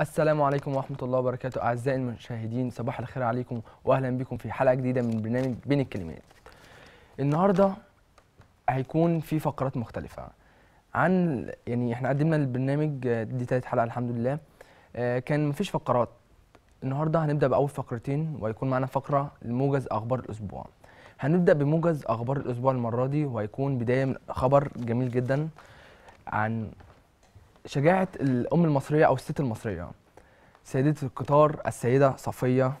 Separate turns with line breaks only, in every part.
السلام عليكم ورحمة الله وبركاته أعزائي المشاهدين صباح الخير عليكم وأهلا بكم في حلقة جديدة من برنامج بين الكلمات النهاردة هيكون في فقرات مختلفة عن يعني احنا قدمنا البرنامج دي تالت حلقة الحمد لله آه، كان مفيش فقرات النهاردة هنبدأ بأول فقرتين وهيكون معنا فقرة لموجز أخبار الأسبوع هنبدأ بموجز أخبار الأسبوع المرة دي وهيكون بداية من خبر جميل جدا عن شجاعة الأم المصرية أو الست المصرية سيدة القطار السيدة صفية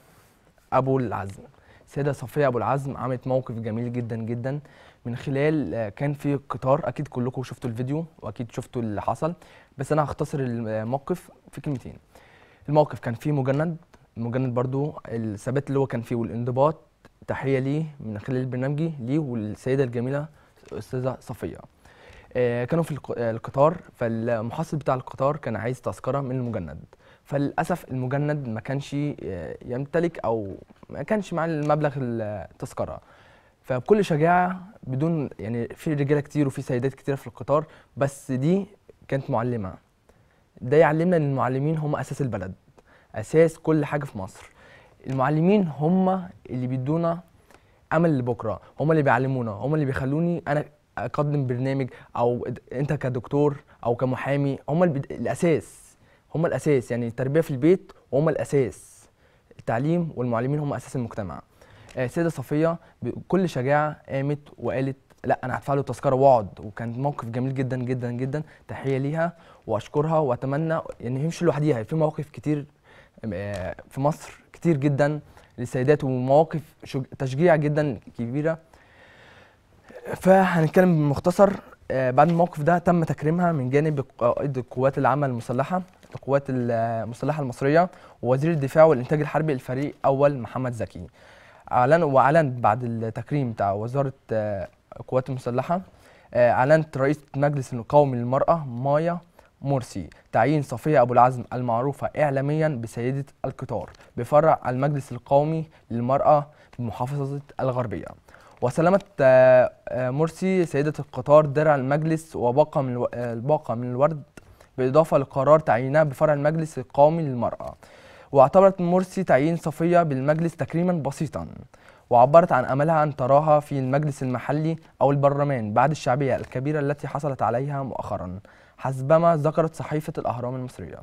أبو العزم السيدة صفية أبو العزم عملت موقف جميل جدا جدا من خلال آه، كان في قطار أكيد كلكم شفتوا الفيديو وأكيد شفتوا اللي حصل بس أنا هختصر الموقف في كلمتين الموقف كان فيه مجند المجند برضو الثبات اللي هو كان فيه والانضباط تحية ليه من خلال برنامجي ليه والسيدة الجميلة الأستاذة صفية آه، كانوا في آه، القطار فالمحصل بتاع القطار كان عايز تذكره من المجند فللاسف المجند ما كانش آه، يمتلك او ما كانش معاه المبلغ التذكره فبكل شجاعه بدون يعني في رجاله كتير وفي سيدات كتير في القطار بس دي كانت معلمه ده يعلمنا ان المعلمين هم اساس البلد اساس كل حاجه في مصر المعلمين هم اللي بيدونا امل لبكره هم اللي بيعلمونا هم اللي بيخلوني انا اقدم برنامج او انت كدكتور او كمحامي هم البد... الاساس هم الاساس يعني التربيه في البيت هم الاساس التعليم والمعلمين هم اساس المجتمع آه، السيده صفيه بكل شجاعه قامت وقالت لا انا هدفع له التذكره واقعد وكان موقف جميل جدا جدا جدا تحيه ليها واشكرها واتمنى ان هي مش لوحديها يعني في مواقف كتير آه، في مصر كتير جدا للسيدات ومواقف تشجيع جدا كبيره فهنتكلم بمختصر آه، بعد الموقف ده تم تكريمها من جانب قائد القوات العامة المسلحة القوات المسلحة المصرية ووزير الدفاع والإنتاج الحربي الفريق أول محمد زكي أعلن وأعلن بعد التكريم بتاع وزارة القوات آه، المسلحة آه، أعلنت رئيسة مجلس القومي للمرأة مايا مرسي تعيين صفية أبو العزم المعروفة إعلاميا بسيدة القطار بفرع المجلس القومي للمرأة بمحافظة الغربية وسلمت آه، آه، مرسي سيدة القطار درع المجلس وباقة من الباقة من الورد بالإضافة لقرار تعيينها بفرع المجلس القومي للمرأة واعتبرت مرسي تعيين صفية بالمجلس تكريما بسيطا وعبرت عن أملها أن تراها في المجلس المحلي أو البرلمان بعد الشعبية الكبيرة التي حصلت عليها مؤخرا حسبما ذكرت صحيفة الأهرام المصرية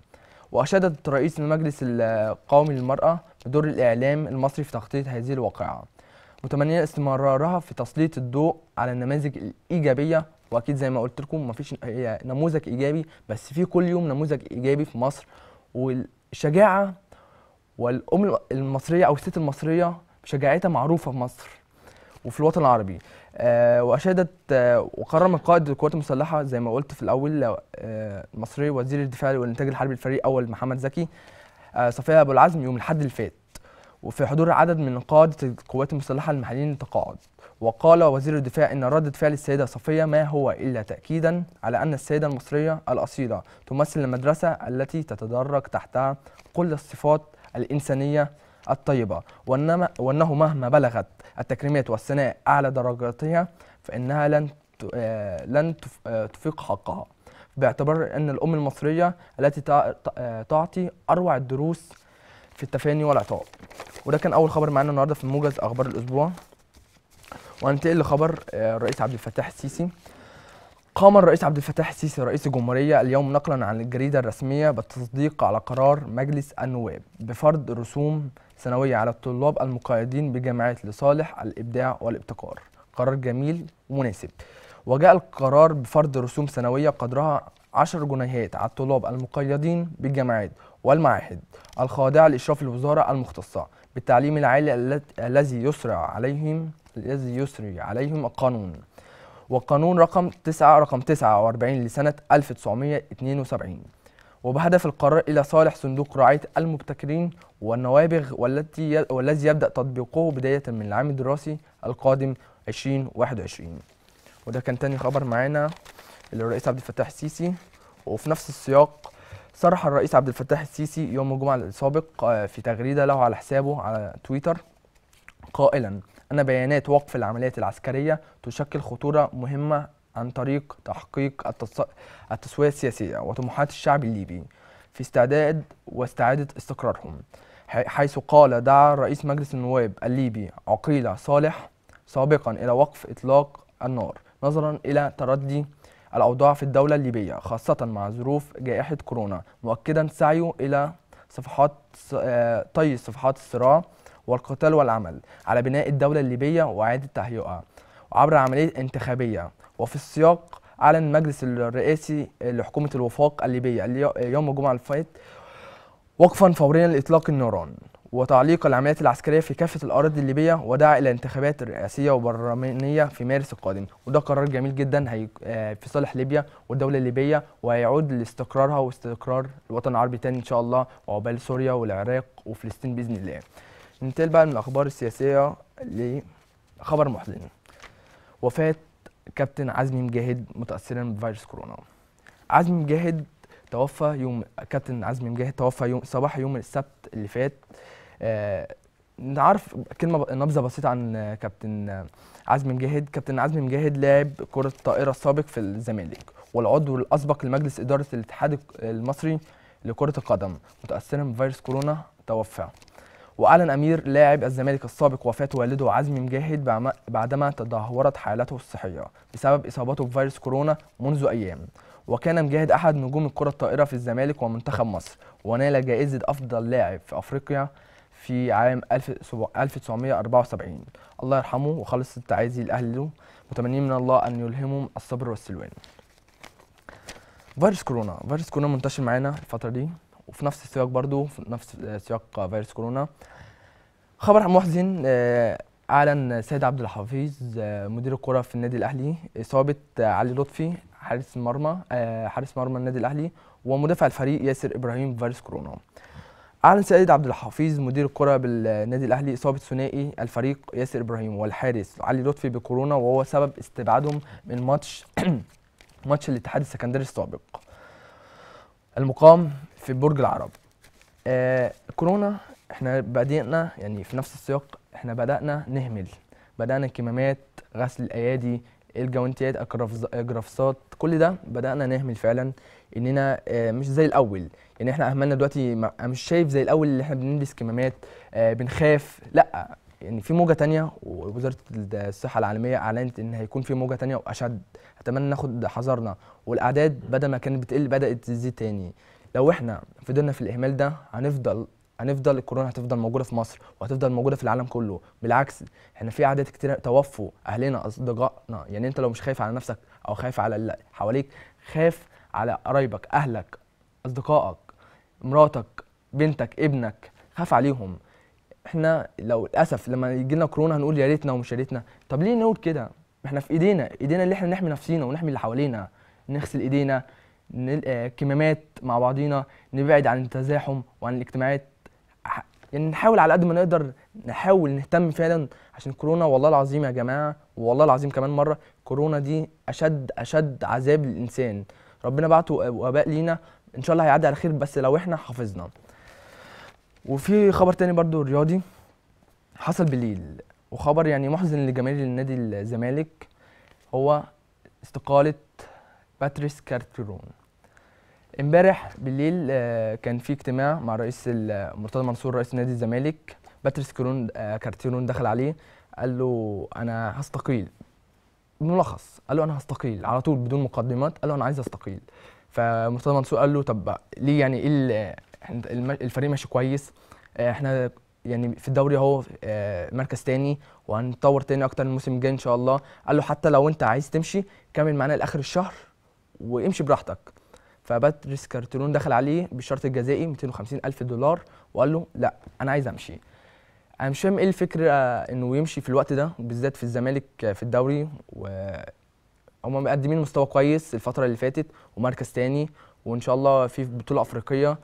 وأشادت رئيس المجلس القومي للمرأة بدور الإعلام المصري في تغطية هذه الواقعة متمنين استمرارها في تسليط الضوء على النماذج الايجابيه واكيد زي ما قلت لكم مفيش نموذج ايجابي بس في كل يوم نموذج ايجابي في مصر والشجاعه والام المصريه او الست المصريه شجاعتها معروفه في مصر وفي الوطن العربي آه واشادت آه من قائد القوات المسلحه زي ما قلت في الاول آه المصري وزير الدفاع والانتاج الحربي الفريق اول محمد زكي آه صفيه ابو العزم يوم الاحد اللي فات وفي حضور عدد من قادة القوات المسلحة المحليين للتقاعد وقال وزير الدفاع إن ردة فعل السيدة صفية ما هو إلا تأكيدا على أن السيدة المصرية الأصيلة تمثل المدرسة التي تتدرج تحتها كل الصفات الإنسانية الطيبة وإنما وأنه مهما بلغت التكريمات والثناء أعلى درجاتها فإنها لن آه، لن آه، تفيق حقها باعتبار أن الأم المصرية التي آه، تعطي أروع الدروس في التفاني والعطاء وده كان اول خبر معانا النهارده في موجز اخبار الاسبوع وهننتقل لخبر آه، الرئيس عبد الفتاح السيسي قام الرئيس عبد الفتاح السيسي رئيس الجمهورية اليوم نقلا عن الجريدة الرسمية بالتصديق على قرار مجلس النواب بفرض رسوم سنوية على الطلاب المقيدين بجامعات لصالح الإبداع والابتكار قرار جميل ومناسب وجاء القرار بفرض رسوم سنوية قدرها 10 جنيهات على الطلاب المقيدين بالجامعات والمعاهد الخاضعة لإشراف الوزارة المختصة بالتعليم العالي الذي يسرع عليهم الذي يسري عليهم القانون والقانون رقم 9 رقم 49 لسنة 1972 وبهدف القرار إلى صالح صندوق رعاية المبتكرين والنوابغ والتي والذي يبدأ تطبيقه بداية من العام الدراسي القادم 2021 وده كان تاني خبر معانا للرئيس عبد الفتاح السيسي وفي نفس السياق صرح الرئيس عبد الفتاح السيسي يوم الجمعة السابق آه، في تغريدة له على حسابه على تويتر قائلا أن بيانات وقف العمليات العسكرية تشكل خطورة مهمة عن طريق تحقيق التسوية السياسية وطموحات الشعب الليبي في استعداد واستعادة استقرارهم حيث قال دعا رئيس مجلس النواب الليبي عقيلة صالح سابقا إلى وقف إطلاق النار نظرا إلى تردي الأوضاع في الدولة الليبية خاصة مع ظروف جائحة كورونا مؤكدا سعيه إلى صفحات آه، طي صفحات الصراع والقتال والعمل على بناء الدولة الليبية وإعادة تهيئها عبر عملية انتخابية وفي السياق أعلن المجلس الرئاسي لحكومة الوفاق الليبية يوم الجمعة الفائت وقفا فوريا لإطلاق النيران وتعليق العمليات العسكرية في كافة الأراضي الليبية ودعا إلى انتخابات رئاسية وبرلمانية في مارس القادم وده قرار جميل جدا هي آه، في صالح ليبيا والدولة الليبية وهيعود لاستقرارها واستقرار الوطن العربي تاني إن شاء الله وعقبال سوريا والعراق وفلسطين بإذن الله ننتقل بقى من الأخبار السياسية لخبر محزن وفاة كابتن عزمي مجاهد متأثرا بفيروس كورونا عزمي مجاهد توفى يوم كابتن عزمي مجاهد توفى يوم صباح يوم السبت اللي فات آه، نعرف كلمه نبذه بسيطه عن كابتن عزمي مجاهد كابتن عزمي مجاهد لاعب كره الطائره السابق في الزمالك والعضو الاسبق لمجلس اداره الاتحاد المصري لكره القدم متاثرا بفيروس كورونا توفى واعلن امير لاعب الزمالك السابق وفاه والده عزمي مجاهد بعدما تدهورت حالته الصحيه بسبب اصابته بفيروس كورونا منذ ايام وكان مجاهد احد نجوم الكره الطائره في الزمالك ومنتخب مصر ونال جائزه افضل لاعب في افريقيا في عام 1974 الله يرحمه وخلص التعازي لأهله متمنين من الله أن يلهمهم الصبر والسلوان فيروس كورونا فيروس كورونا منتشر معانا الفترة دي وفي نفس السياق برضو في نفس سياق فيروس كورونا خبر محزن آه، اعلن سيد عبد الحفيظ آه، مدير الكره في النادي الاهلي اصابه آه، علي لطفي حارس مرمى حارس مرمى النادي الاهلي ومدافع الفريق ياسر ابراهيم فيروس كورونا أعلن سيد عبد الحفيظ مدير الكرة بالنادي الأهلي إصابة ثنائي الفريق ياسر إبراهيم والحارس علي لطفي بكورونا وهو سبب استبعادهم من ماتش ماتش الاتحاد السكندري السابق المقام في برج العرب آه كورونا احنا بدأنا يعني في نفس السياق احنا بدأنا نهمل بدأنا كمامات غسل الأيادي إيه الجوانتيات الجرافسات كل ده بدانا نهمل فعلا اننا آه، مش زي الاول يعني احنا اهملنا دلوقتي مش شايف زي الاول اللي احنا بنلبس كمامات آه، بنخاف لا يعني في موجه تانية ووزاره الصحه العالميه اعلنت ان هيكون في موجه تانية واشد اتمنى ناخد حذرنا والاعداد بدل ما كانت بتقل بدات تزيد تاني لو احنا فضلنا في الاهمال ده هنفضل هنفضل الكورونا هتفضل موجوده في مصر وهتفضل موجوده في العالم كله بالعكس احنا في عادات كتير توفوا اهلنا اصدقائنا يعني انت لو مش خايف على نفسك او خايف على اللي حواليك خاف على قرايبك اهلك اصدقائك مراتك بنتك ابنك خاف عليهم احنا لو للاسف لما يجي لنا كورونا هنقول يا ريتنا ومش يا ريتنا طب ليه نقول كده احنا في ايدينا ايدينا اللي احنا نحمي نفسينا ونحمي اللي حوالينا نغسل ايدينا آه، كمامات مع بعضينا نبعد عن التزاحم وعن الاجتماعات يعني نحاول على قد ما نقدر نحاول نهتم فعلا عشان كورونا والله العظيم يا جماعه والله العظيم كمان مره كورونا دي اشد اشد عذاب للانسان ربنا بعته وباء لينا ان شاء الله هيعدي على خير بس لو احنا حافظنا وفي خبر تاني برضو رياضي حصل بالليل وخبر يعني محزن لجماهير النادي الزمالك هو استقاله باتريس كارتيرون امبارح بالليل آه، كان في اجتماع مع الرئيس مرتضى منصور رئيس نادي الزمالك باتريس كرون آه، كارتيرون دخل عليه قال له انا هستقيل ملخص قال له انا هستقيل على طول بدون مقدمات قال له انا عايز استقيل فمرتضى منصور قال له طب ليه يعني ايه الفريق ماشي كويس آه، احنا يعني في الدوري اهو مركز تاني وهنتطور تاني اكتر الموسم الجاي ان شاء الله قال له حتى لو انت عايز تمشي كمل معانا لاخر الشهر وامشي براحتك فباتريس كارتلون دخل عليه بالشرط الجزائي 250 ألف دولار وقال له لا أنا عايز أمشي أنا مش فاهم إيه الفكرة إنه يمشي في الوقت ده بالذات في الزمالك في الدوري و هم مقدمين مستوى كويس الفترة اللي فاتت ومركز تاني وإن شاء الله في بطولة أفريقية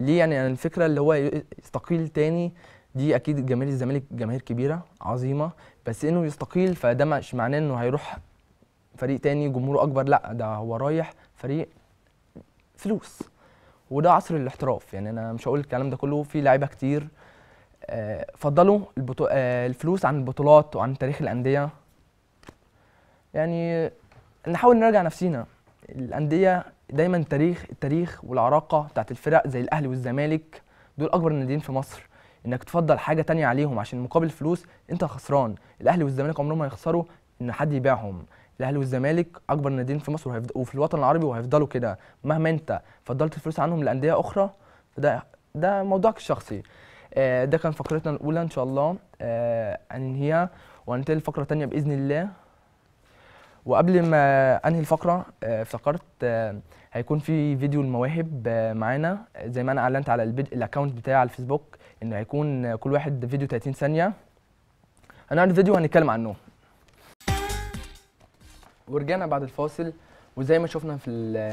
ليه يعني الفكرة اللي هو يستقيل تاني دي أكيد جماهير الزمالك جماهير كبيرة عظيمة بس إنه يستقيل فده مش معناه إنه هيروح فريق تاني جمهوره أكبر لا ده هو رايح فريق فلوس وده عصر الاحتراف يعني انا مش هقول الكلام ده كله في لعيبه كتير آه، فضلوا البطو... آه، الفلوس عن البطولات وعن تاريخ الانديه يعني نحاول نراجع نفسينا الانديه دايما تاريخ التاريخ والعراقه بتاعت الفرق زي الاهلي والزمالك دول اكبر الناديين في مصر انك تفضل حاجه تانية عليهم عشان مقابل فلوس انت خسران الاهلي والزمالك عمرهم ما يخسروا ان حد يبيعهم الاهلي والزمالك اكبر ناديين في مصر وفي الوطن العربي وهيفضلوا كده مهما انت فضلت الفلوس عنهم لانديه اخرى فده ده موضوعك الشخصي آه، ده كان فقرتنا الاولى ان شاء الله آه، انهيها هننهيها الفقره لفقره ثانيه باذن الله وقبل ما انهي الفقره آه، افتكرت هيكون في فيديو المواهب معانا زي ما انا اعلنت على الاكونت بتاعي على الفيسبوك ان هيكون كل واحد فيديو 30 ثانيه هنعمل فيديو وهنتكلم عنه ورجعنا بعد الفاصل وزي ما شفنا في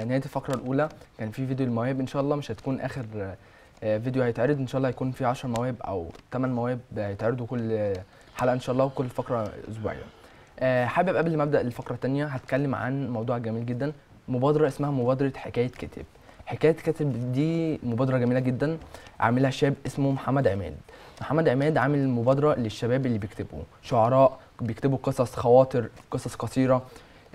نهايه الفقره الاولى كان في فيديو المواهب ان شاء الله مش هتكون اخر آه، فيديو هيتعرض ان شاء الله هيكون في 10 مواهب او 8 مواهب هيتعرضوا كل آه، حلقه ان شاء الله وكل فقره اسبوعيه آه، حابب قبل ما ابدا الفقره الثانيه هتكلم عن موضوع جميل جدا مبادره اسمها مبادره حكايه كاتب حكايه كاتب دي مبادره جميله جدا عاملها شاب اسمه محمد عماد محمد عماد عامل مبادره للشباب اللي بيكتبوا شعراء بيكتبوا قصص خواطر قصص قصيره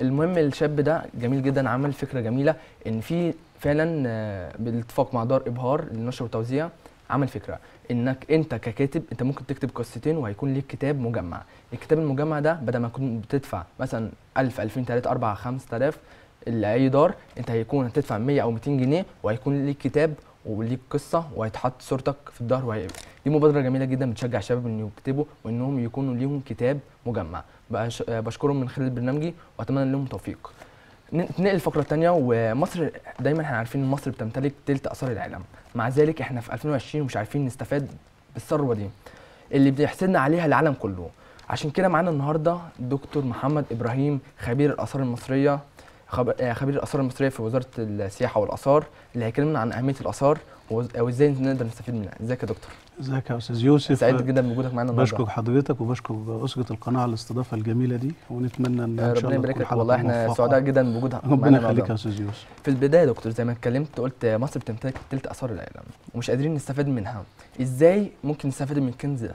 المهم الشاب ده جميل جدا عمل فكره جميله ان في فعلا آه، بالاتفاق مع دار ابهار للنشر والتوزيع عمل فكره انك انت ككاتب انت ممكن تكتب قصتين وهيكون ليك كتاب مجمع الكتاب المجمع ده بدل ما تكون بتدفع مثلا 1000 2000 3 4 5000 لاي دار انت هيكون هتدفع 100 او 200 جنيه وهيكون ليك كتاب وليك قصه وهيتحط صورتك في الظهر وهيبقى دي مبادره جميله جدا بتشجع الشباب ان يكتبوا وانهم يكونوا ليهم كتاب مجمع آه، بشكرهم من خلال برنامجي واتمنى لهم توفيق ننقل الفقره الثانيه ومصر دايما احنا عارفين ان مصر بتمتلك ثلث اثار العالم مع ذلك احنا في 2020 ومش عارفين نستفاد بالثروه دي اللي بيحسدنا عليها العالم كله عشان كده معانا النهارده دكتور محمد ابراهيم خبير الاثار المصريه آه، خبير الاثار المصريه في وزاره السياحه والاثار اللي هيكلمنا عن اهميه الاثار وازاي نقدر نستفيد منها ازيك يا دكتور ازيك يا استاذ يوسف سعيد جدا بوجودك معانا النهارده بشكر
حضرتك وبشكر اسره القناه على الاستضافه الجميله دي ونتمنى ان, شاء الله ربنا يبارك والله احنا سعداء جدا بوجودك معانا ربنا يخليك يا استاذ يوسف
في البدايه يا دكتور زي ما اتكلمت قلت مصر بتمتلك
ثلث اثار العالم ومش قادرين نستفاد منها ازاي ممكن نستفاد من الكنز ده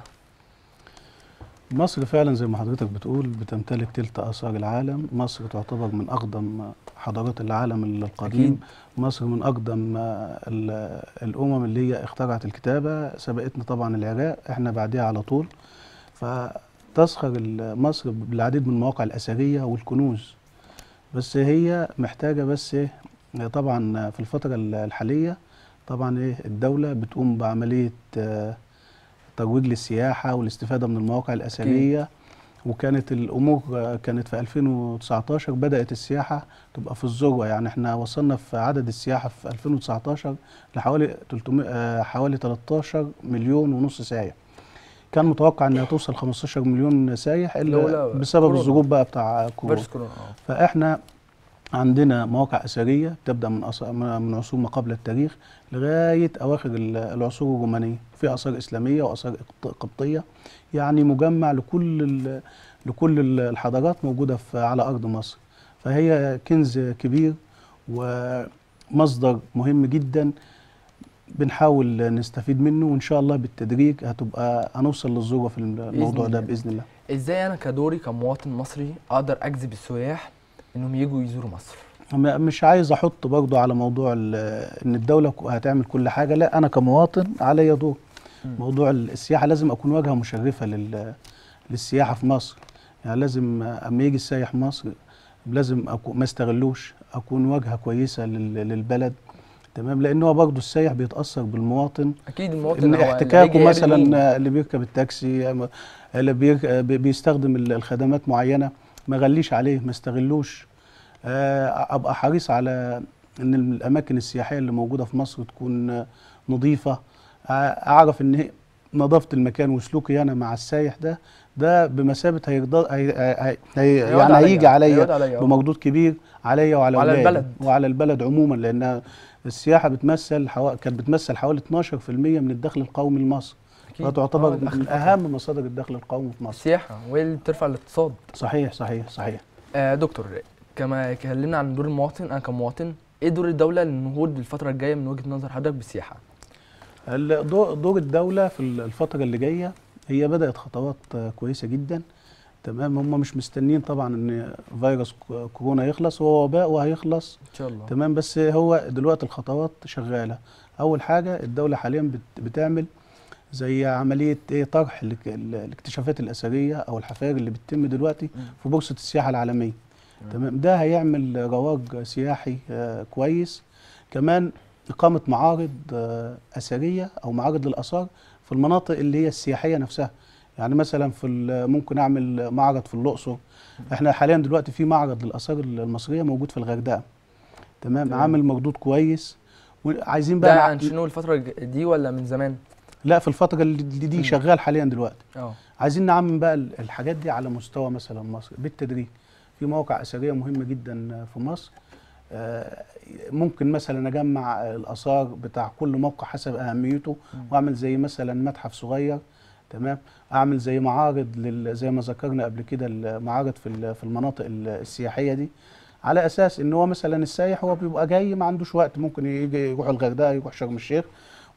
مصر فعلا زي ما حضرتك بتقول بتمتلك تلت آثار العالم مصر تعتبر من أقدم حضارات العالم القديم أكيد. مصر من أقدم الأمم اللي هي اخترعت الكتابة سبقتنا طبعا العراق احنا بعديها على طول فتسخر مصر بالعديد من المواقع الأثرية والكنوز بس هي محتاجة بس إيه، طبعا في الفترة الحالية طبعا إيه، الدولة بتقوم بعملية ترويج للسياحه والاستفاده من المواقع الاثريه وكانت الامور كانت في 2019 بدات السياحه تبقى في الذروه يعني احنا وصلنا في عدد السياحه في 2019 لحوالي 300 آه، حوالي 13 مليون ونص سايح كان متوقع انها توصل 15 مليون سايح الا بسبب الظروف بقى بتاع كورونا آه. فاحنا عندنا مواقع اثريه تبدا من من عصور ما قبل التاريخ لغايه اواخر العصور الرومانيه في اثار اسلاميه واثار قبطيه يعني مجمع لكل لكل الحضارات موجوده في... على ارض مصر فهي كنز كبير ومصدر مهم جدا بنحاول نستفيد منه وان شاء الله بالتدريج هتبقى هنوصل للذروه في الموضوع ده باذن الله
ازاي انا كدوري كمواطن مصري اقدر اجذب السياح انهم يجوا يزوروا مصر
مش عايز احط برضه على موضوع ان الدوله هتعمل كل حاجه لا انا كمواطن عليا دور موضوع السياحه لازم اكون واجهه مشرفه لل للسياحه في مصر يعني لازم اما يجي السايح مصر لازم ما استغلوش اكون واجهه كويسه للبلد تمام لان هو برضه السايح بيتاثر بالمواطن اكيد المواطن ان احتكاكه مثلا اللي بيركب التاكسي اللي بيستخدم الخدمات معينه ما غليش عليه ما استغلوش آه، ابقى حريص على ان الاماكن السياحيه اللي موجوده في مصر تكون نظيفه آه، اعرف ان نظافه المكان وسلوكي انا مع السايح ده ده بمثابه هيقدر هي هي هي يعني هيجي عليا أه. بمردود كبير عليا وعلى البلد وعلى البلد عموما لان السياحه بتمثل حو... كانت بتمثل حوالي 12% من الدخل القومي لمصر
اكيد تعتبر آه، من
اهم مصادر الدخل القومي في مصر
السياحه وهي بترفع الاقتصاد صحيح صحيح صحيح آه دكتور كما اتكلمنا عن دور المواطن انا كمواطن ايه دور الدوله للنهوض الفتره الجايه من وجهه نظر
حضرتك بالسياحه دور الدوله في الفتره اللي جايه هي بدات خطوات آه، كويسه جدا تمام هم مش مستنيين طبعا ان فيروس كورونا يخلص هو وباء وهيخلص ان شاء الله تمام بس هو دلوقتي الخطوات شغاله اول حاجه الدوله حاليا بتعمل زي عمليه ايه طرح الاكتشافات الاثريه او الحفاير اللي بتتم دلوقتي في بورصه السياحه العالميه تمام ده هيعمل رواج سياحي آه، كويس كمان اقامه معارض آه، اثريه او معارض للاثار في المناطق اللي هي السياحيه نفسها يعني مثلا في ممكن اعمل معرض في الاقصر احنا حاليا دلوقتي في معرض للاثار المصريه موجود في الغردقه تمام عامل مردود كويس وعايزين بقى ده عن شنو الفتره دي ولا من زمان لا في الفتره اللي دي شغال حاليا دلوقتي اه عايزين نعمم بقى الحاجات دي على مستوى مثلا مصر بالتدريج في مواقع اثريه مهمه جدا آه، في مصر آه، ممكن مثلا اجمع الاثار بتاع كل موقع حسب اهميته واعمل زي مثلا متحف صغير تمام اعمل زي معارض لل... زي ما ذكرنا قبل كده المعارض في في المناطق السياحيه دي على اساس ان هو مثلا السايح هو بيبقى جاي ما عندوش وقت ممكن يجي يروح الغردقه يروح شرم الشيخ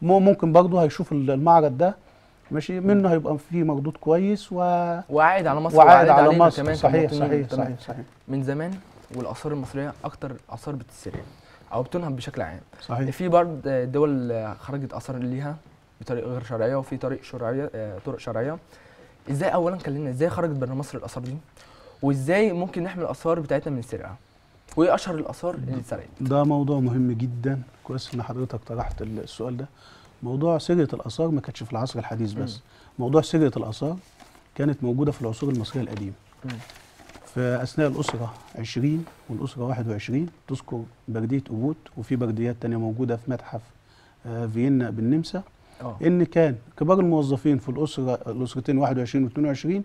ممكن برضه هيشوف المعرض ده ماشي منه هيبقى فيه مردود كويس و وعائد على مصر وعائد, وعائد على مصر كمان صحيح صحيح, صحيح
صحيح من زمان والاثار المصريه اكتر اثار بتتسرق او بتنهب بشكل عام صحيح في بعض الدول خرجت اثار ليها بطريقه غير شرعيه وفي طريق شرعيه آه، طرق شرعيه ازاي اولا كلمنا ازاي خرجت بره مصر الاثار دي وازاي ممكن نحمي الاثار بتاعتنا من السرقه وايه اشهر الاثار اللي اتسرقت؟
ده موضوع مهم جدا كويس ان حضرتك طرحت السؤال ده موضوع سرقه الاثار ما كانتش في العصر الحديث بس م. موضوع سرقه الاثار كانت موجوده في العصور المصريه القديمه فاثناء الاسره 20 والاسره 21 تذكر برديه اوبوت وفي برديات ثانيه موجوده في متحف آه، فيينا بالنمسا أوه. ان كان كبار الموظفين في الاسره الاسرتين 21 و22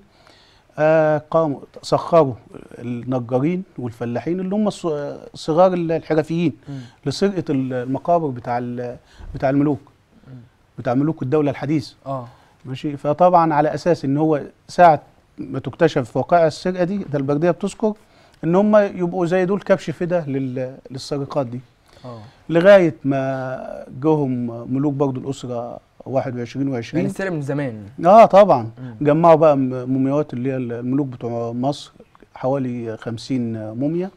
آه، قاموا سخروا النجارين والفلاحين اللي هم صغار الحرفيين لسرقه المقابر بتاع بتاع الملوك بتاع ملوك الدوله الحديث اه ماشي فطبعا على اساس ان هو ساعه ما تكتشف وقائع السرقه دي ده البرديه بتذكر ان هم يبقوا زي دول كبش فدا للسرقات دي أوه. لغايه ما جهم ملوك برضو الاسره 21 و20 من من زمان اه طبعا مم. جمعوا بقى مومياوات اللي هي الملوك بتوع مصر حوالي 50 موميا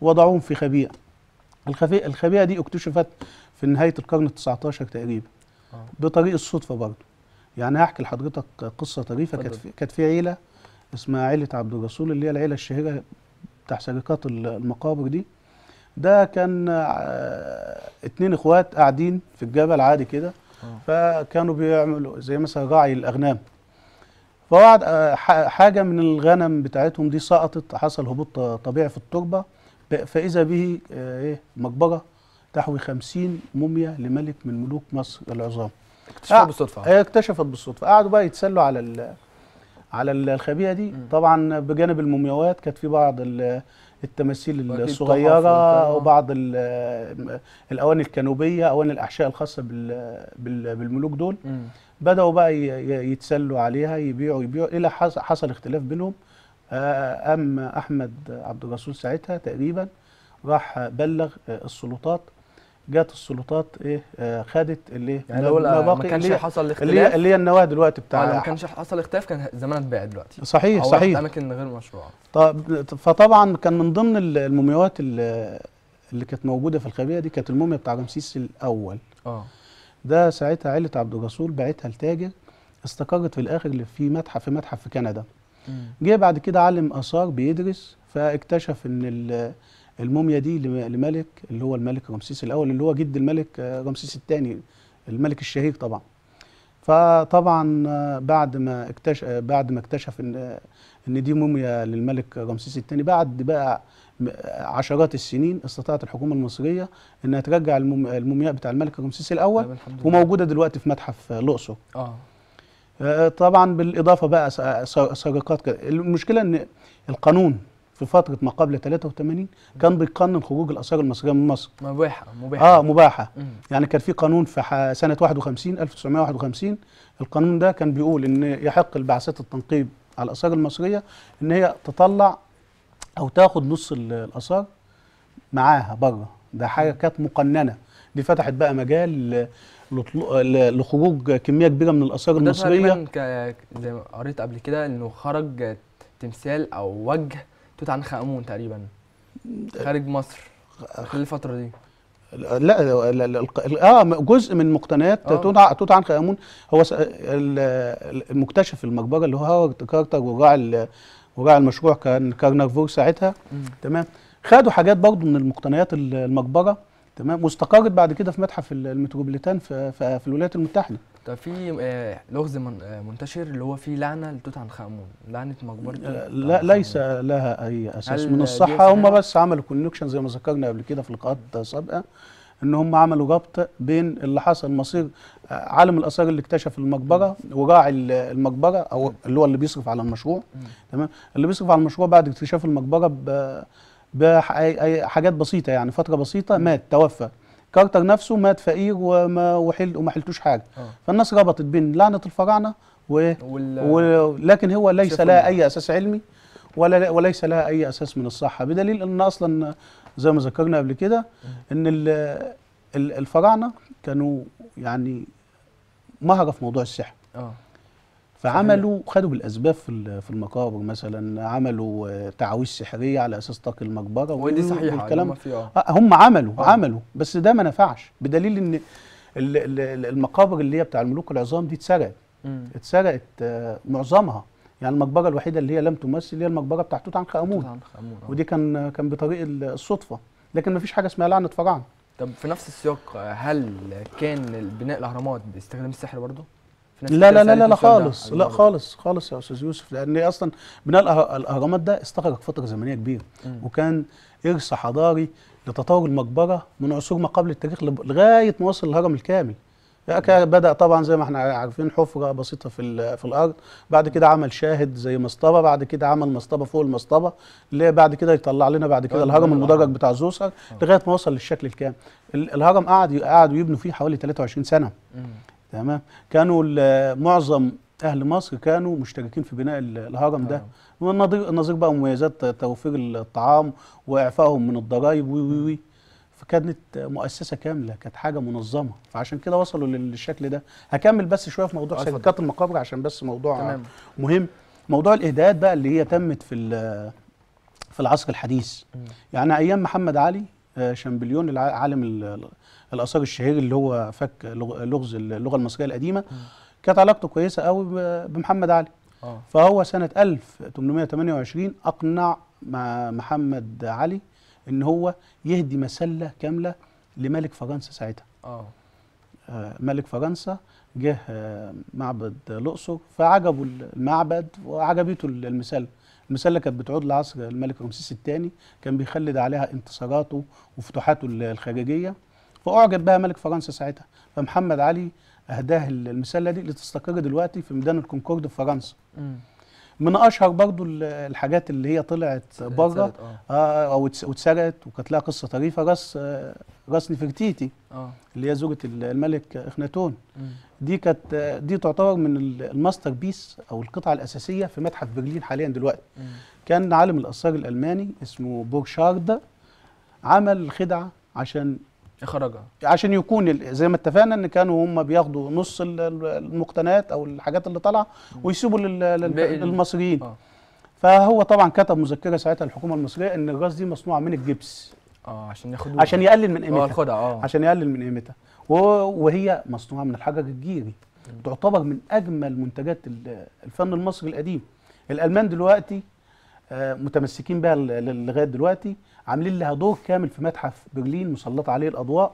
وضعوهم في خبيئه الخبيئه الخبيئه دي اكتشفت في نهايه القرن ال 19 تقريبا آه. بطريق الصدفه برضه يعني هحكي لحضرتك قصه طريفه كانت في كانت في عيله اسمها عيله عبد الرسول اللي هي العيله الشهيره بتاع سرقات المقابر دي ده كان آه، اتنين اخوات قاعدين في الجبل عادي كده فكانوا بيعملوا زي مثلا راعي الاغنام فوعد آه، حاجه من الغنم بتاعتهم دي سقطت حصل هبوط طبيعي في التربه فاذا به آه، ايه مقبره تحوي 50 موميا لملك من ملوك مصر العظام اكتشفت بالصدفه إيه، اكتشفت بالصدفه قعدوا بقى يتسلوا على على الخبيئه دي طبعا بجانب المومياوات كانت في بعض التماثيل الصغيره وبعض الاواني الكنوبيه اواني الاحشاء الخاصه بالملوك دول بداوا بقى يتسلوا عليها يبيعوا يبيعوا الى حصل اختلاف بينهم آه، اما احمد عبد الرسول ساعتها تقريبا راح بلغ السلطات جت السلطات ايه آه، خدت اللي يعني لو ما كانش حصل الاختلاف اللي, اللي هي النواه دلوقتي بتاع آه، ما كانش
حصل اختلاف كان زمانها اتباعت دلوقتي صحيح أو صحيح اماكن غير مشروعه
طب فطبعا كان من ضمن المومياوات اللي, كانت موجوده في الخبيه دي كانت الموميا بتاع رمسيس الاول اه ده ساعتها عيله عبد الرسول باعتها لتاجر استقرت في الاخر في متحف في متحف في كندا جه بعد كده عالم اثار بيدرس فاكتشف ان الموميا دي لملك اللي هو الملك رمسيس الاول اللي هو جد الملك آه، رمسيس الثاني الملك الشهير طبعا فطبعا آه، بعد ما اكتشف آه، بعد ما اكتشف ان ان دي موميا للملك رمسيس الثاني بعد بقى عشرات السنين استطاعت الحكومه المصريه انها ترجع المومياء بتاع الملك رمسيس الاول طيب، وموجوده دلوقتي في متحف الاقصر اه طبعا بالاضافه بقى سرقات المشكله ان القانون في فتره ما قبل 83 كان بيقنن خروج الاثار المصريه من مصر مباحه
مباحه اه مباحه مم.
يعني كان في قانون في سنه 51 1951 القانون ده كان بيقول ان يحق البعثات التنقيب على الاثار المصريه ان هي تطلع او تاخد نص الاثار معاها بره ده حاجه كانت مقننه دي فتحت بقى مجال لخروج كميه كبيره من الاثار المصريه
ده زي ما قريت قبل كده انه خرج تمثال او وجه توت عنخ امون تقريبا خارج مصر خلال الفتره دي
لا, لا, لا, لا اه جزء من مقتنيات آه. توت عنخ امون هو المكتشف المقبره اللي هو كارتر وراعي وراعي المشروع كان كارنرفور ساعتها تمام خدوا حاجات برضه من المقتنيات المقبره تمام واستقرت بعد كده في متحف المتروبوليتان في, في, في الولايات المتحده
طب في آه، لغز آه، منتشر اللي هو في لعنه لتوت عنخ امون لعنه مقبره آه،
لا ليس لها اي اساس من الصحه هم بس عملوا كونكشن زي ما ذكرنا قبل كده في لقاءات سابقه ان هم عملوا ربط بين اللي حصل مصير عالم الاثار اللي اكتشف المقبره وراعي المقبره او اللي هو اللي بيصرف على المشروع تمام اللي بيصرف على المشروع بعد اكتشاف المقبره بحاجات بسيطه يعني فتره بسيطه مات توفى كارتر نفسه مات فقير وما وحل وما حلتوش حاجه آه. فالناس ربطت بين لعنه الفراعنه و... وال... و... لكن هو ليس لها اي اساس علمي ولا وليس لها اي اساس من الصحه بدليل ان اصلا زي ما ذكرنا قبل كده ان الفراعنه كانوا يعني مهره في موضوع السحر آه. فعملوا خدوا بالاسباب في في المقابر مثلا عملوا آه، تعاويذ سحريه على اساس طاق المقبره ودي صحيحه الكلام آه. آه، هم عملوا آه. عملوا بس ده ما نفعش بدليل ان المقابر اللي هي بتاع الملوك العظام دي اتسرقت اتسرقت معظمها يعني المقبره الوحيده اللي هي لم تمثل هي المقبره بتاعت توت عنخ امون ودي كان كان بطريق الصدفه لكن ما فيش حاجه اسمها لعنه فراعنه
طب في نفس السياق هل كان بناء الاهرامات باستخدام السحر برضه لا لا لا لا, لا خالص لا أيوة.
خالص خالص يا استاذ يوسف لان اصلا بناء الاهرامات ده استغرق فتره زمنيه كبيره وكان ارث حضاري لتطور المقبره من عصور ما قبل التاريخ لغايه ما وصل الهرم الكامل بدا طبعا زي ما احنا عارفين حفره بسيطه في في الارض بعد كده عمل شاهد زي مصطبه بعد كده عمل مصطبه فوق المصطبه اللي بعد كده يطلع لنا بعد كده الهرم المدرج بتاع زوسر اه. لغايه ما وصل للشكل الكامل الهرم قعد قعدوا يبنوا فيه حوالي 23 سنه تمام كانوا معظم اهل مصر كانوا مشتركين في بناء الهرم ده والنظير بقى مميزات توفير الطعام واعفائهم من الضرائب وي وي وي فكانت مؤسسه كامله كانت حاجه منظمه فعشان كده وصلوا للشكل ده هكمل بس شويه في موضوع سكات المقابر عشان بس موضوع تمام. مهم موضوع الاهداءات بقى اللي هي تمت في في العصر الحديث يعني ايام محمد علي شامبليون عالم الاثار الشهير اللي هو فك لغز اللغه المصريه القديمه كانت علاقته كويسه قوي بمحمد علي آه. فهو سنه 1828 اقنع مع محمد علي ان هو يهدي مسله كامله لملك فرنسا ساعتها آه. آه، ملك فرنسا جه معبد الاقصر فعجبوا المعبد وعجبته المسله المسله كانت بتعود لعصر الملك رمسيس الثاني كان بيخلد عليها انتصاراته وفتوحاته الخارجيه فاعجب بها ملك فرنسا ساعتها فمحمد علي اهداه المسله دي لتستقر دلوقتي في ميدان الكونكورد في فرنسا من اشهر برضو الحاجات اللي هي طلعت بره آه, آه، او اتسرقت وكانت لها قصه طريفه راس آه، راس نفرتيتي اه اللي هي زوجة الملك اخناتون دي كانت دي تعتبر من الماستر بيس او القطعه الاساسيه في متحف برلين حاليا دلوقتي مم. كان عالم الاثار الالماني اسمه بورشاردا عمل خدعه عشان يخرجها عشان يكون زي ما اتفقنا ان كانوا هم بياخدوا نص المقتنيات او الحاجات اللي طالعه ويسيبوا للمصريين آه. فهو طبعا كتب مذكره ساعتها الحكومه المصريه ان الراس دي مصنوعه من الجبس
اه عشان ياخدوها عشان
يقلل من آه، قيمتها اه الخدعه اه عشان يقلل من قيمتها وهي مصنوعه من الحجر الجيري تعتبر من اجمل منتجات الفن المصري القديم الالمان دلوقتي آه، متمسكين بها لغايه دلوقتي عاملين لها دور كامل في متحف برلين مسلطه عليه الاضواء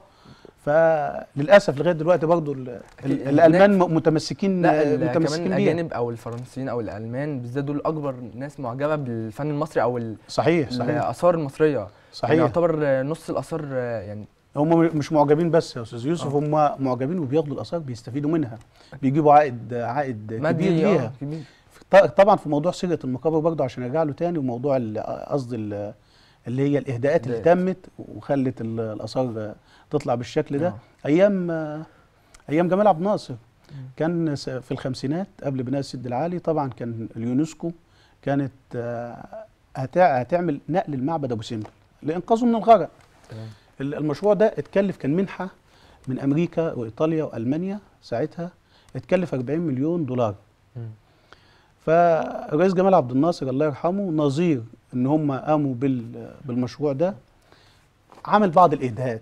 فللاسف لغايه دلوقتي برضه الالمان متمسكين لا آه، متمسكين كمان الاجانب او الفرنسيين او الالمان
بالذات دول اكبر ناس معجبه بالفن المصري او صحيح صحيح الاثار المصريه يعني صحيح يعني
يعتبر نص الاثار يعني هم مش معجبين بس يا استاذ يوسف آه. هم معجبين وبياخدوا الاثار بيستفيدوا منها بيجيبوا عائد عائد كبير آه، ليها كبير. طبعا في موضوع سرقه المقابر برضه عشان ارجع له تاني وموضوع قصدي اللي هي الاهداءات اللي تمت وخلت الاثار تطلع بالشكل ده آه. ايام ايام جمال عبد الناصر كان في الخمسينات قبل بناء السد العالي طبعا كان اليونسكو كانت هتعمل نقل المعبد ابو سمبل لانقاذه من الغرق المشروع ده اتكلف كان منحه من امريكا وايطاليا والمانيا ساعتها اتكلف 40 مليون دولار فالرئيس جمال عبد الناصر الله يرحمه نظير ان هم قاموا بالمشروع ده عمل بعض الاهداءات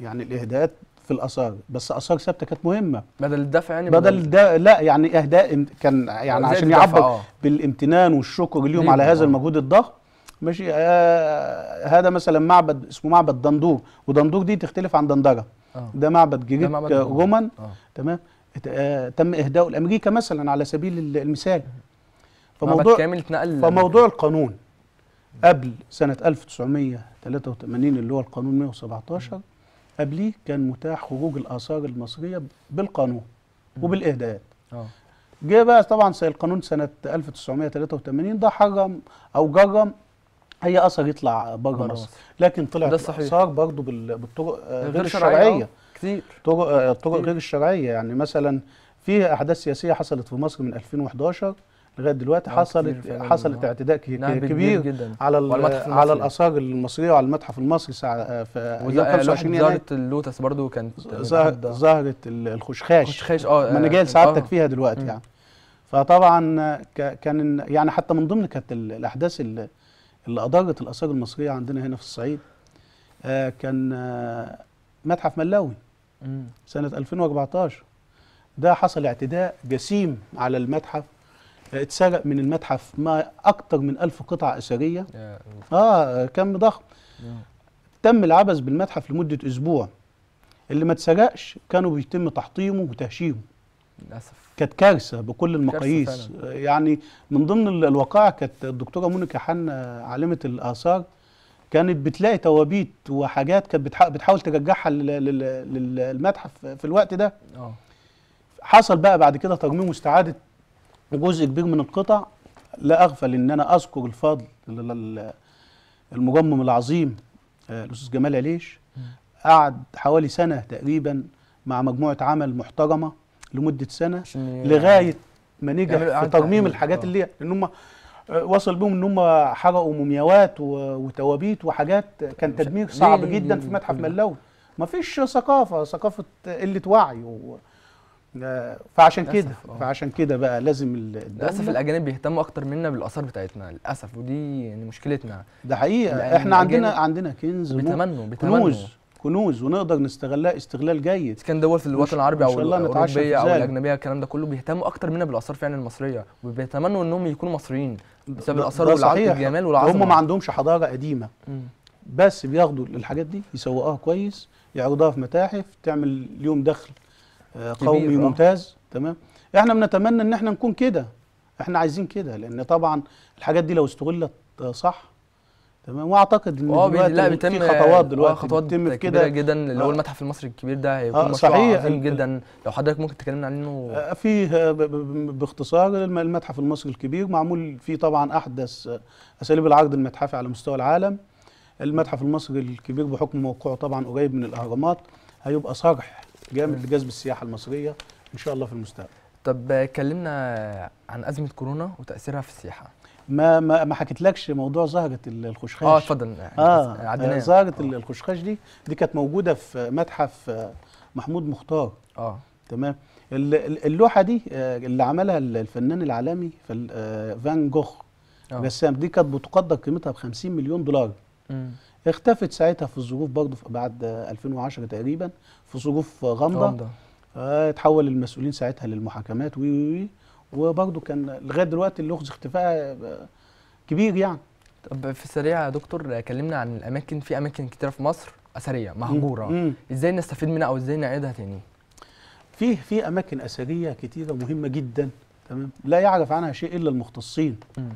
يعني الاهداءات في الاثار بس اثار ثابته كانت مهمه بدل الدفع يعني بدل ده لا يعني اهداء كان يعني عشان يعبر آه. بالامتنان والشكر اليوم على هذا آه. المجهود الضخم ماشي آه هذا مثلا معبد اسمه معبد دندور ودندور دي تختلف عن دندره آه. ده معبد جريك رومان آه. تمام آه تم اهداؤه لامريكا مثلا على سبيل المثال
فموضوع كامل اتنقل فموضوع
القانون قبل سنه 1983 اللي هو القانون 117 قبليه كان متاح خروج الاثار المصريه بالقانون وبالاهداءات آه. جه بقى طبعا القانون سنه 1983 ده حرم او جرم اي اثر يطلع بره مصر لكن طلعت اثار برضه بالطرق آه، غير الشرعيه آه، كتير طرق الطرق آه، غير الشرعيه يعني مثلا في احداث سياسيه حصلت في مصر من 2011 لغايه دلوقتي حصلت حصلت اعتداء كبير كبير على على الاثار المصريه وعلى المتحف المصري في 25 يناير ظهرت اللوتس برضو كانت ظاهره الخشخاش الخشخاش اه ما انا جاي لسعادتك فيها دلوقتي يعني فطبعا كان يعني حتى من ضمن كانت الاحداث اللي اللي أدارت الآثار المصرية عندنا هنا في الصعيد آه، كان آه، متحف ملاوي سنة 2014 ده حصل اعتداء جسيم على المتحف آه، اتسرق من المتحف ما أكتر من ألف قطعة أثرية آه كم ضخم تم العبث بالمتحف لمدة أسبوع اللي ما اتسرقش كانوا بيتم تحطيمه وتهشيمه للاسف كانت كارثه بكل المقاييس يعني من ضمن الوقائع كانت الدكتوره مونيكا حنا عالمه الاثار كانت بتلاقي توابيت وحاجات كانت بتحا... بتحاول ترجعها للمتحف في الوقت ده أوه. حصل بقى بعد كده ترميم واستعاده جزء كبير من القطع لا اغفل ان انا اذكر الفضل المجمم العظيم آه، الاستاذ جمال عليش قعد حوالي سنه تقريبا مع مجموعه عمل محترمه لمده سنه لغايه ما نجح يعني في ترميم الحاجات اللي هي لان هم وصل بهم ان هم آه، حرقوا مومياوات وتوابيت وحاجات كان تدمير صعب جدا في متحف ملاوي فيش ثقافه ثقافه قله وعي و... آه، فعشان كده آه. فعشان كده بقى لازم للاسف الاجانب بيهتموا
اكتر منا بالاثار بتاعتنا للاسف ودي يعني مشكلتنا
ده حقيقه احنا عندنا عندنا
كنز بيتمنوا بيتمنوا
كنوز ونقدر نستغلها استغلال جيد كان دول في الوطن العربي او الاوروبيه او الاجنبيه
الكلام ده كله بيهتموا اكتر منا بالاثار فعلا المصريه وبيتمنوا انهم يكونوا
مصريين بسبب الاثار والعقد الجمال والعظمه هم ما عندهمش حضاره قديمه بس بياخدوا الحاجات دي يسوقوها كويس يعرضوها في متاحف تعمل اليوم دخل آه، قومي آه. ممتاز تمام احنا بنتمنى ان احنا نكون كده احنا عايزين كده لان طبعا الحاجات دي لو استغلت آه، صح تمام واعتقد ان آه، دلوقتي لا بيتم في خطوات دلوقتي آه، خطوات بتتم كده جدا اللي هو آه. المتحف المصري الكبير ده هيكون مشروع صحيح عظيم جدا لو حضرتك ممكن تكلمنا عنه في باختصار المتحف المصري الكبير معمول فيه طبعا احدث اساليب العرض المتحفي على مستوى العالم المتحف المصري الكبير بحكم موقعه طبعا قريب من الاهرامات هيبقى صرح جامد لجذب السياحه المصريه ان شاء الله في المستقبل طب كلمنا عن ازمه كورونا وتاثيرها في السياحه ما ما ما حكيتلكش موضوع زهره الخشخاش اه اتفضل اه, آه، زهره آه. الخشخاش دي دي كانت موجوده في متحف آه، محمود مختار اه تمام اللوحه دي آه، اللي عملها الفنان العالمي فان جوخ رسام دي كانت بتقدر قيمتها ب 50 مليون دولار م. اختفت ساعتها في الظروف برضه بعد 2010 تقريبا في ظروف غامضه فتحول المسؤولين ساعتها للمحاكمات و وبرضه كان لغايه دلوقتي اللغز اختفاء كبير يعني طب في السريع يا دكتور كلمنا عن الاماكن في اماكن كتيره في مصر اثريه مهجوره مم. ازاي نستفيد منها او ازاي نعيدها تاني في في اماكن اثريه كتيره مهمه جدا تمام لا يعرف عنها شيء الا المختصين مم.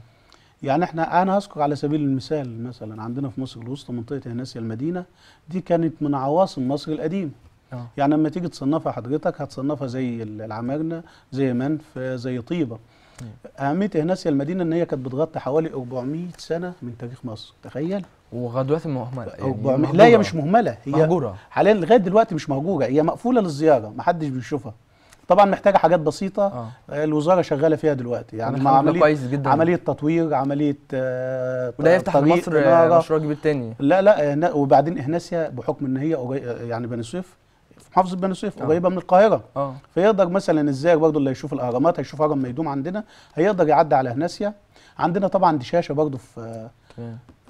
يعني احنا انا هذكر على سبيل المثال مثلا عندنا في مصر الوسطى منطقه هناسيا المدينه دي كانت من عواصم مصر القديمه أوه. يعني لما تيجي تصنفها حضرتك هتصنفها زي العمارنه زي منف زي طيبه اهميه اهناسيا المدينه ان هي كانت بتغطي حوالي 400 سنه من تاريخ مصر تخيل وغايه دلوقتي مهمله يعني لا هي مش مهمله هي مهجوره حاليا لغايه دلوقتي مش مهجوره هي مقفوله للزياره ما حدش بيشوفها طبعا محتاجه حاجات بسيطه آه. الوزاره شغاله فيها دلوقتي يعني, يعني مع عمليه كويس جدا. عمليه تطوير عمليه آه وده يفتح مصر مشروع كبير تاني لا لا وبعدين اهناسيا بحكم ان هي يعني بني سويف محافظه بني سويف آه. قريبه من القاهره اه فيقدر مثلا الزائر برضه اللي هيشوف الاهرامات هيشوف هرم ميدوم عندنا هيقدر يعدي على هناسيا عندنا طبعا شاشه برضه في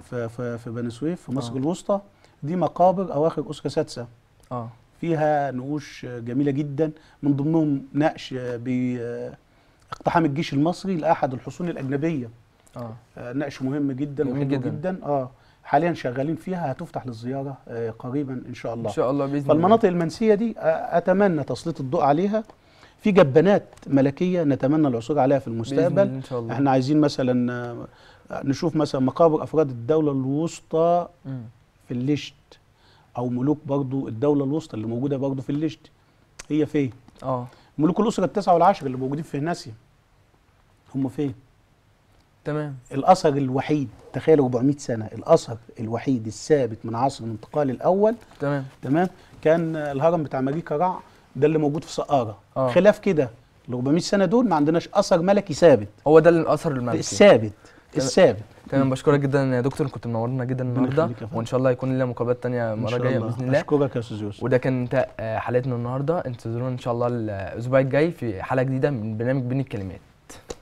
في في, في بني سويف في مصر أوه. الوسطى دي مقابر اواخر اسره سادسه اه فيها نقوش جميله جدا من ضمنهم نقش باقتحام الجيش المصري لاحد الحصون الاجنبيه اه, آه، نقش مهم جدا مهم جدا, جداً. اه حاليا شغالين فيها هتفتح للزياره آه، قريبا ان شاء الله ان شاء الله باذن الله فالمناطق المنسيه دي اتمنى تسليط الضوء عليها في جبانات ملكيه نتمنى العثور عليها في المستقبل إن شاء الله. احنا عايزين مثلا آه، نشوف مثلا مقابر افراد الدوله الوسطى في الليشت او ملوك برضو الدوله الوسطى اللي موجوده برضو في الليشت هي فين اه ملوك الاسره التسعه والعشر اللي موجودين في هناسيا هم فين تمام الاثر الوحيد تخيل 400 سنه الاثر الوحيد الثابت من عصر الانتقال الاول تمام تمام كان الهرم بتاع مليكه رع ده اللي موجود في سقاره آه. خلاف كده ال 400 سنه دول ما عندناش اثر ملكي ثابت هو ده الاثر الملكي الثابت الثابت تمام
بشكرك جدا يا دكتور كنت منورنا جدا النهارده وان شاء الله يكون لنا مقابلات ثانيه مره جايه باذن الله اشكرك يا استاذ يوسف وده كان آه، حلقتنا النهارده انتظرونا ان شاء الله الاسبوع الجاي في حلقه جديده من برنامج بين الكلمات